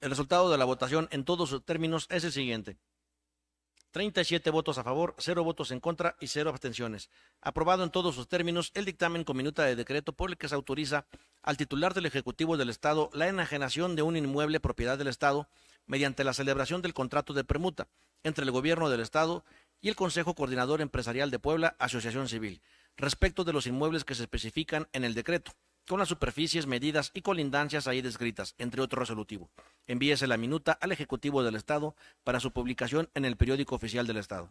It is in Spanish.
El resultado de la votación en todos sus términos es el siguiente. 37 votos a favor, 0 votos en contra y 0 abstenciones. Aprobado en todos sus términos el dictamen con minuta de decreto por el que se autoriza al titular del Ejecutivo del Estado la enajenación de un inmueble propiedad del Estado mediante la celebración del contrato de permuta entre el Gobierno del Estado y el Consejo Coordinador Empresarial de Puebla, Asociación Civil, respecto de los inmuebles que se especifican en el decreto con las superficies, medidas y colindancias ahí descritas, entre otro resolutivo. Envíese la minuta al Ejecutivo del Estado para su publicación en el periódico oficial del Estado.